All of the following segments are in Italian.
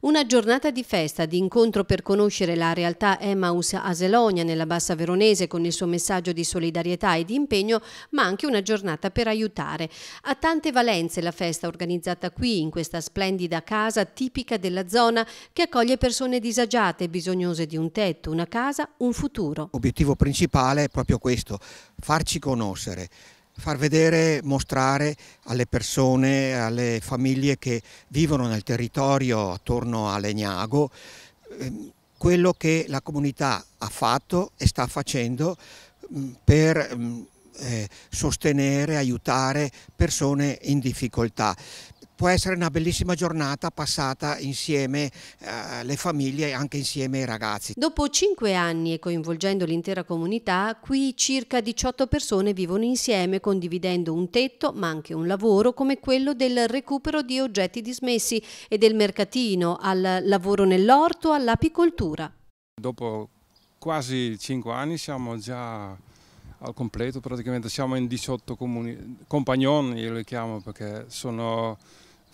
Una giornata di festa, di incontro per conoscere la realtà Emmaus Aselonia nella Bassa Veronese con il suo messaggio di solidarietà e di impegno, ma anche una giornata per aiutare. Ha tante valenze la festa organizzata qui, in questa splendida casa tipica della zona che accoglie persone disagiate, bisognose di un tetto, una casa, un futuro. L'obiettivo principale è proprio questo, farci conoscere far vedere, mostrare alle persone, alle famiglie che vivono nel territorio attorno a Legnago ehm, quello che la comunità ha fatto e sta facendo mm, per mm, eh, sostenere, aiutare persone in difficoltà può essere una bellissima giornata passata insieme alle eh, famiglie e anche insieme ai ragazzi. Dopo cinque anni e coinvolgendo l'intera comunità, qui circa 18 persone vivono insieme condividendo un tetto ma anche un lavoro come quello del recupero di oggetti dismessi e del mercatino al lavoro nell'orto, all'apicoltura. Dopo quasi cinque anni siamo già al completo praticamente siamo in 18 comuni, compagnoni io li chiamo perché sono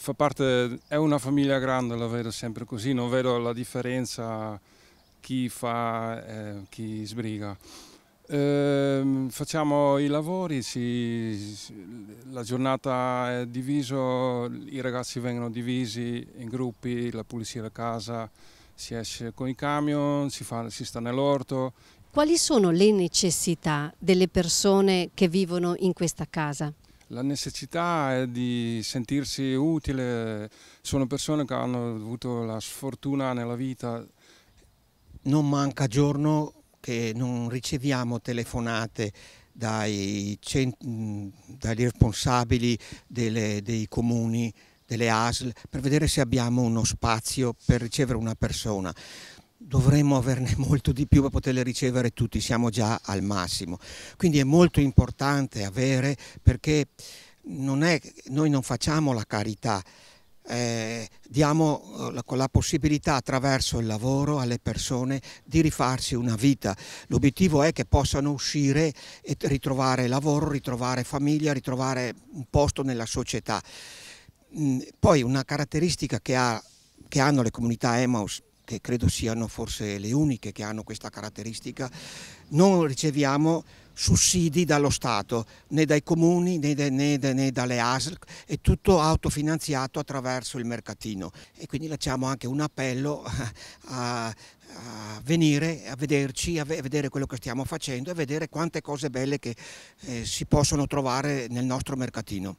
fa parte, è una famiglia grande, la vedo sempre così, non vedo la differenza chi fa e eh, chi sbriga. Eh, facciamo i lavori, si, la giornata è divisa, i ragazzi vengono divisi in gruppi, la pulizia della casa, si esce con i camion, si, fa, si sta nell'orto. Quali sono le necessità delle persone che vivono in questa casa? La necessità è di sentirsi utile, sono persone che hanno avuto la sfortuna nella vita. Non manca giorno che non riceviamo telefonate dai, dai responsabili delle, dei comuni, delle ASL, per vedere se abbiamo uno spazio per ricevere una persona dovremmo averne molto di più per poterle ricevere tutti, siamo già al massimo. Quindi è molto importante avere perché non è, noi non facciamo la carità, eh, diamo eh, la, la, possibilità attraverso il lavoro alle persone di rifarsi una vita. L'obiettivo è che possano uscire e ritrovare lavoro, ritrovare famiglia, ritrovare un posto nella società. Mm, poi una caratteristica che, ha, che hanno le comunità Emaus che credo siano forse le uniche che hanno questa caratteristica, non riceviamo sussidi dallo Stato, né dai comuni né, da, né, da, né, dalle ASL, è tutto autofinanziato attraverso il mercatino e quindi lanciamo anche un appello a, a venire a vederci, a vedere quello che stiamo facendo e vedere quante cose belle che eh, si possono trovare nel nostro mercatino.